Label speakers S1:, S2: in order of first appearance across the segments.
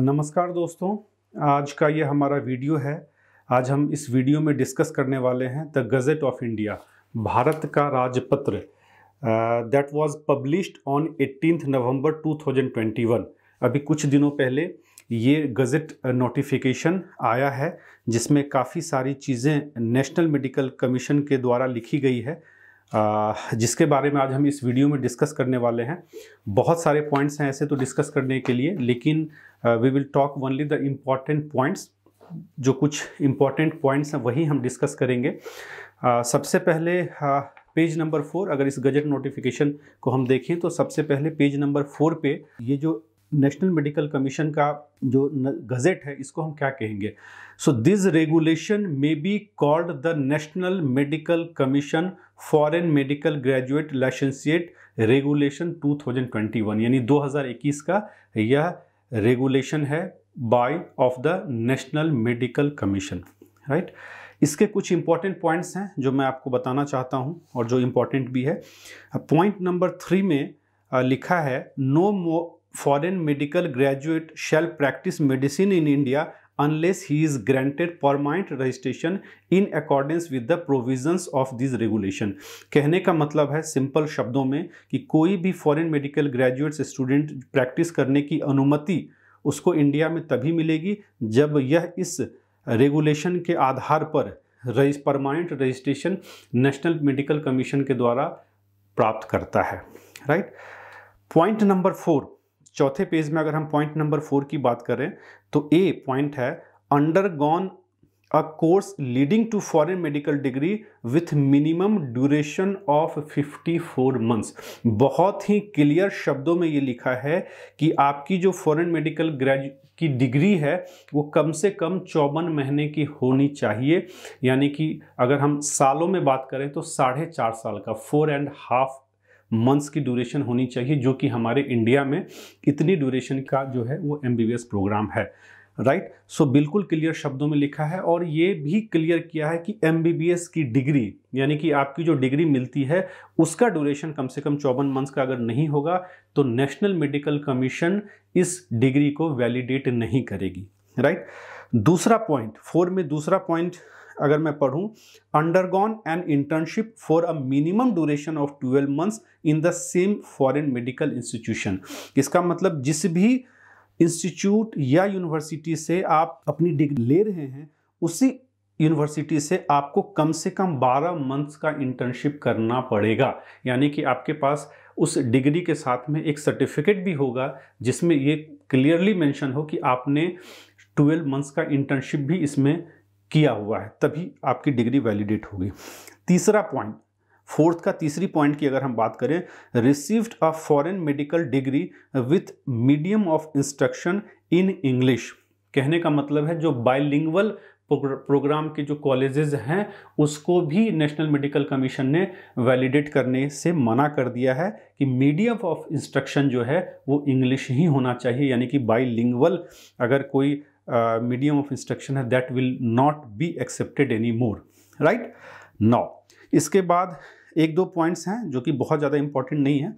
S1: नमस्कार दोस्तों आज का ये हमारा वीडियो है आज हम इस वीडियो में डिस्कस करने वाले हैं the gazette of India Bharat का राजपत्र that was published on 18 November 2021 अभी कुछ दिनों पहले ये गज़ेट नोटिफिकेशन आया है जिसमें काफ़ी सारी चीज़ें नेशनल मेडिकल कमीशन के द्वारा लिखी गई है जिसके बारे में आज हम इस वीडियो में डिस्कस करने वाले हैं बहुत सारे पॉइंट्स हैं ऐसे तो डिस्कस करने के लिए लेकिन we will talk only the important points जो कुछ इम्पॉर्टेंट पॉइंट्स हैं वही हम डिस्कस करेंगे सबसे पहले पेज नंबर फोर अगर इस गजट नोटिफिकेशन को हम देखें तो सबसे पहले पेज नंबर फोर पे ये जो नेशनल मेडिकल कमीशन का जो गजेट है इसको हम क्या कहेंगे so this regulation may be called the national medical commission foreign medical graduate licentiate regulation 2021 यानी 2021 का यह रेगुलेशन है by of the national medical commission right इसके कुछ इंपॉर्टेंट पॉइंट्स हैं जो मैं आपको बताना चाहता हूं और जो इंपॉर्टेंट भी है पॉइंट नंबर थ्री में लिखा है नो मो foreign medical graduate shall practice medicine in India unless he is granted permanent registration in accordance with the provisions of this regulation kehne ka matlab hai simple shabdon mein ki koi bhi foreign medical graduates student practice karne ki anumati usko india mein tabhi milegi jab yah is regulation ke aadhar par रजिस permanent registration national medical commission के द्वारा प्राप्त करता है right point number four चौथे page में अगर हम पॉइंट नंबर फोर की बात करें तो ए पॉइंट है undergone a course leading to foreign medical degree with minimum duration of 54 months बहुत ही क्लियर शब्दों में ये लिखा है कि आपकी जो फॉरेन मेडिकल ग्रेजु की डिग्री है वो कम से कम चौवन महीने की होनी चाहिए यानी कि अगर हम सालों में बात करें तो साढ़े चार साल का फोर एंड हाफ मंथ्स की ड्यूरेशन होनी चाहिए जो कि हमारे इंडिया में इतनी ड्यूरेशन का जो है वो एम प्रोग्राम है राइट right? सो so, बिल्कुल क्लियर शब्दों में लिखा है और ये भी क्लियर किया है कि एम की डिग्री यानी कि आपकी जो डिग्री मिलती है उसका ड्यूरेशन कम से कम चौवन मंथ्स का अगर नहीं होगा तो नेशनल मेडिकल कमीशन इस डिग्री को वैलिडेट नहीं करेगी राइट right? दूसरा पॉइंट फोर में दूसरा पॉइंट अगर मैं पढ़ूं undergone an internship for a minimum duration of twelve months in the same foreign medical institution इसका मतलब जिस भी इंस्टीट्यूट या यूनिवर्सिटी से आप अपनी डिग्री ले रहे हैं उसी यूनिवर्सिटी से आपको कम से कम 12 मंथ्स का इंटर्नशिप करना पड़ेगा यानी कि आपके पास उस डिग्री के साथ में एक सर्टिफिकेट भी होगा जिसमें ये क्लियरली मेंशन हो कि आपने 12 मंथ्स का इंटर्नशिप भी इसमें किया हुआ है तभी आपकी डिग्री वैलिडेट होगी तीसरा पॉइंट फोर्थ का तीसरी पॉइंट की अगर हम बात करें received a foreign medical degree with medium of instruction in English कहने का मतलब है जो बाइलिंगवल प्रोग्राम के जो कॉलेजेस हैं उसको भी नेशनल मेडिकल कमीशन ने वैलिडेट करने से मना कर दिया है कि मीडियम ऑफ इंस्ट्रक्शन जो है वो इंग्लिश ही होना चाहिए यानी कि बाईलिंगुअल अगर कोई मीडियम ऑफ इंस्ट्रक्शन है that will not be accepted any more right now इसके बाद एक दो पॉइंट्स हैं जो कि बहुत ज़्यादा इंपॉर्टेंट नहीं है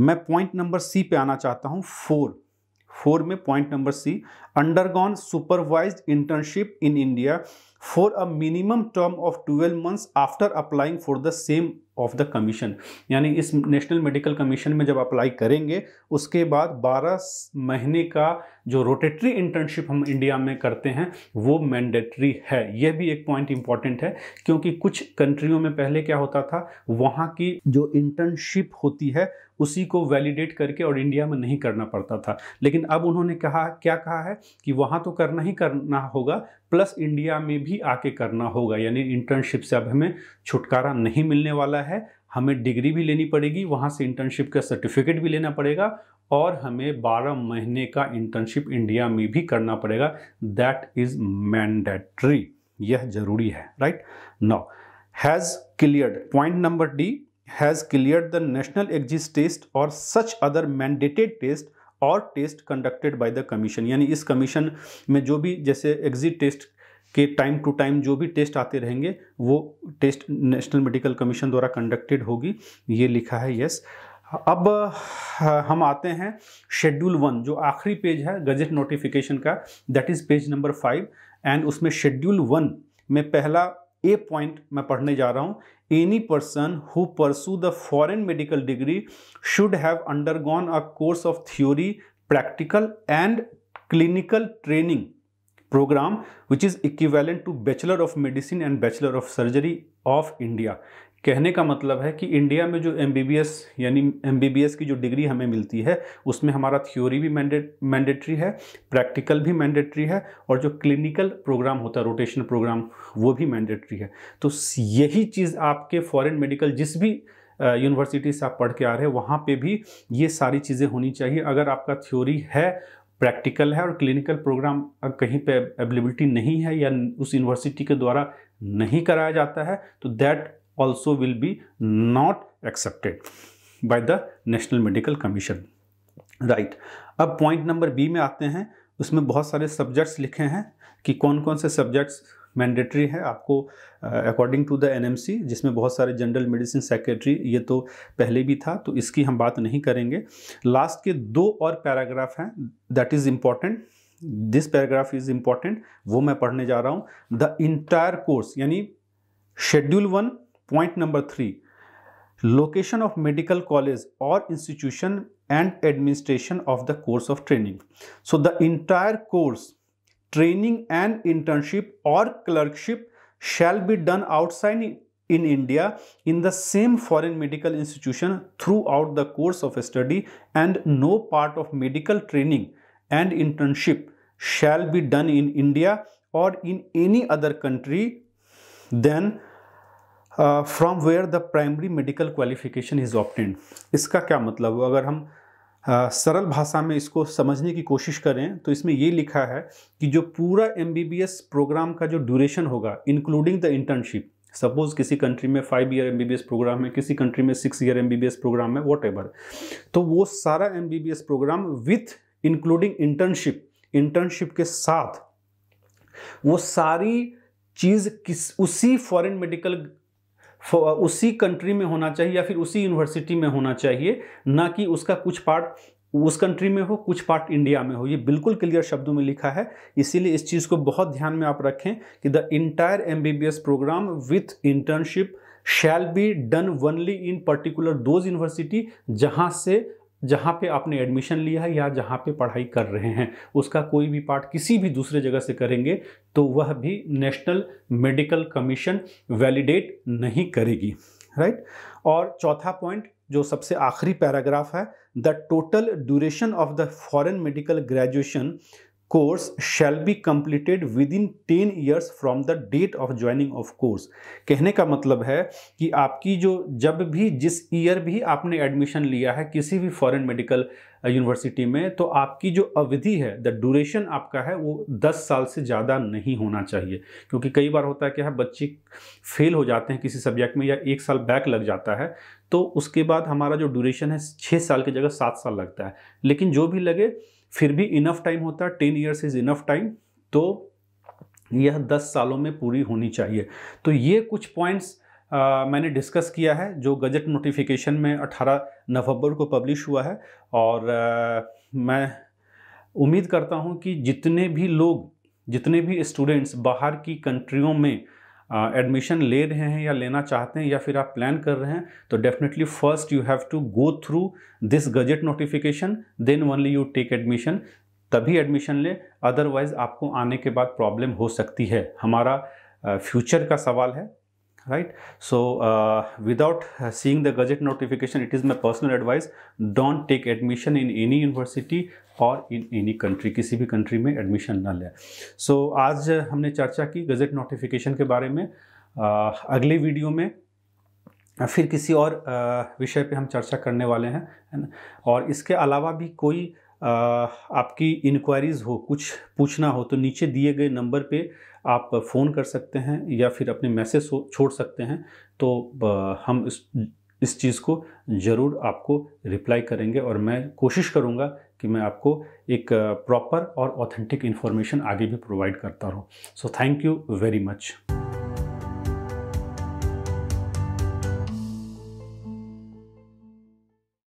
S1: मैं पॉइंट नंबर सी पे आना चाहता हूँ फोर फोर में point number C undergone supervised internship in India for a minimum term of twelve months after applying for the same of the commission यानी इस नेशनल मेडिकल कमीशन में जब अप्लाई करेंगे उसके बाद 12 महीने का जो रोटेटरी इंटर्नशिप हम इंडिया में करते हैं वो मैंडेटरी है यह भी एक पॉइंट इंपॉर्टेंट है क्योंकि कुछ कंट्रियों में पहले क्या होता था वहाँ की जो इंटर्नशिप होती है उसी को वैलिडेट करके और इंडिया में नहीं करना पड़ता था लेकिन अब उन्होंने कहा क्या कहा है कि वहाँ तो करना ही करना होगा प्लस इंडिया में भी आके करना होगा यानी इंटर्नशिप से अब हमें छुटकारा नहीं मिलने वाला है हमें डिग्री भी लेनी पड़ेगी वहाँ से इंटर्नशिप का सर्टिफिकेट भी लेना पड़ेगा और हमें 12 महीने का इंटर्नशिप इंडिया में भी करना पड़ेगा दैट इज़ मैंडेटरी यह जरूरी है right now has clear point number D has clear the national exit test और सच अदर मैंडेटेड टेस्ट और test conducted by the commission यानी इस कमीशन में जो भी जैसे एग्जिट टेस्ट के टाइम टू टाइम जो भी टेस्ट आते रहेंगे वो टेस्ट नेशनल मेडिकल कमीशन द्वारा कंडक्टेड होगी ये लिखा है यस अब हम आते हैं शेड्यूल वन जो आखिरी पेज है गजट नोटिफिकेशन का that is page number five and उसमें शेड्यूल वन में पहला ए पॉइंट मैं पढ़ने जा रहा हूँ person who pursue the foreign medical degree should have undergone a course of theory practical and clinical training program which is equivalent to bachelor of medicine and bachelor of surgery of India कहने का मतलब है कि India में जो M यानी M की जो डिग्री हमें मिलती है उसमें हमारा थ्योरी भी मैंडेटरी है प्रैक्टिकल भी मैंडेटरी है और जो क्लिनिकल प्रोग्राम होता है रोटेशन प्रोग्राम वो भी मैंडेटरी है तो यही चीज़ आपके फॉरेन मेडिकल जिस भी यूनिवर्सिटी से आप पढ़ के आ रहे हैं वहाँ पे भी ये सारी चीज़ें होनी चाहिए अगर आपका थ्योरी है प्रैक्टिकल है और क्लिनिकल प्रोग्राम कहीं पे अवेलेबिलिटी नहीं है या उस यूनिवर्सिटी के द्वारा नहीं कराया जाता है तो that also will be not accepted by the national medical commission right अब पॉइंट नंबर बी में आते हैं उसमें बहुत सारे सब्जेक्ट्स लिखे हैं कि कौन कौन से सब्जेक्ट्स मैंडेटरी है आपको अकॉर्डिंग टू द एन जिसमें बहुत सारे जनरल मेडिसिन सेक्रेटरी ये तो पहले भी था तो इसकी हम बात नहीं करेंगे लास्ट के दो और पैराग्राफ हैं that is important this paragraph is important वो मैं पढ़ने जा रहा हूँ द इंटायर कोर्स यानी schedule one point number three location of medical college और institution and administration of the course of training so the entire course training and internship और clerkship shall be done outside in India in the same foreign medical institution throughout the course of study and no part of medical training and internship shall be done in India और in any other country than from where the primary medical qualification is obtained इसका क्या मतलब हो अगर हम सरल भाषा में इसको समझने की कोशिश करें तो इसमें ये लिखा है कि जो पूरा एम प्रोग्राम का जो ड्यूरेशन होगा इंक्लूडिंग द इंटर्नशिप सपोज किसी कंट्री में फाइव ईयर एम प्रोग्राम है किसी कंट्री में सिक्स ईयर एम प्रोग्राम है वॉट तो वो सारा M program with including internship internship के साथ वो सारी चीज़ किस उसी फॉरेन मेडिकल उसी कंट्री में होना चाहिए या फिर उसी यूनिवर्सिटी में होना चाहिए ना कि उसका कुछ पार्ट उस कंट्री में हो कुछ पार्ट इंडिया में हो ये बिल्कुल क्लियर शब्दों में लिखा है इसीलिए इस चीज़ को बहुत ध्यान में आप रखें कि the entire M program with internship shall be done only in particular those university जहाँ से जहाँ पे आपने एडमिशन लिया है या जहाँ पे पढ़ाई कर रहे हैं उसका कोई भी पार्ट किसी भी दूसरे जगह से करेंगे तो वह भी नेशनल मेडिकल कमीशन वैलिडेट नहीं करेगी राइट और चौथा पॉइंट जो सबसे आखिरी पैराग्राफ है the total duration of the foreign medical graduation course shall be completed within ten years from the date of joining of course कहने का मतलब है कि आपकी जो जब भी जिस ईयर भी आपने एडमिशन लिया है किसी भी फॉरेन मेडिकल यूनिवर्सिटी में तो आपकी जो अवधि है द ड्यूरेशन आपका है वो 10 साल से ज़्यादा नहीं होना चाहिए क्योंकि कई बार होता है क्या है हाँ, बच्चे फेल हो जाते हैं किसी सब्जेक्ट में या एक साल बैक लग जाता है तो उसके बाद हमारा जो ड्यूरेशन है छः साल की जगह सात साल लगता है लेकिन जो भी लगे फिर भी इनफ टाइम होता है ten years is enough time तो यह दस सालों में पूरी होनी चाहिए तो ये कुछ पॉइंट्स मैंने डिस्कस किया है जो गजट नोटिफिकेशन में 18 नवंबर को पब्लिश हुआ है और आ, मैं उम्मीद करता हूँ कि जितने भी लोग जितने भी स्टूडेंट्स बाहर की कंट्रियों में एडमिशन ले रहे हैं या लेना चाहते हैं या फिर आप प्लान कर रहे हैं तो definitely first you have to go through this gazette notification then only you take admission तभी एडमिशन ले अदरवाइज़ आपको आने के बाद प्रॉब्लम हो सकती है हमारा फ्यूचर का सवाल है right so uh, without uh, seeing the gazette notification it is my personal advice don't take admission in any university और इन एनी कंट्री किसी भी कंट्री में एडमिशन ना लें सो so, आज हमने चर्चा की गज़ट नोटिफिकेशन के बारे में आ, uh, अगले वीडियो में फिर किसी और uh, विषय पे हम चर्चा करने वाले हैं है ना और इसके अलावा भी कोई आ, आपकी इंक्वायरीज़ हो कुछ पूछना हो तो नीचे दिए गए नंबर पे आप फ़ोन कर सकते हैं या फिर अपने मैसेज छोड़ सकते हैं तो हम इस इस चीज़ को ज़रूर आपको रिप्लाई करेंगे और मैं कोशिश करूँगा कि मैं आपको एक प्रॉपर और ऑथेंटिक इन्फॉर्मेशन आगे भी प्रोवाइड करता रहूँ so thank you very much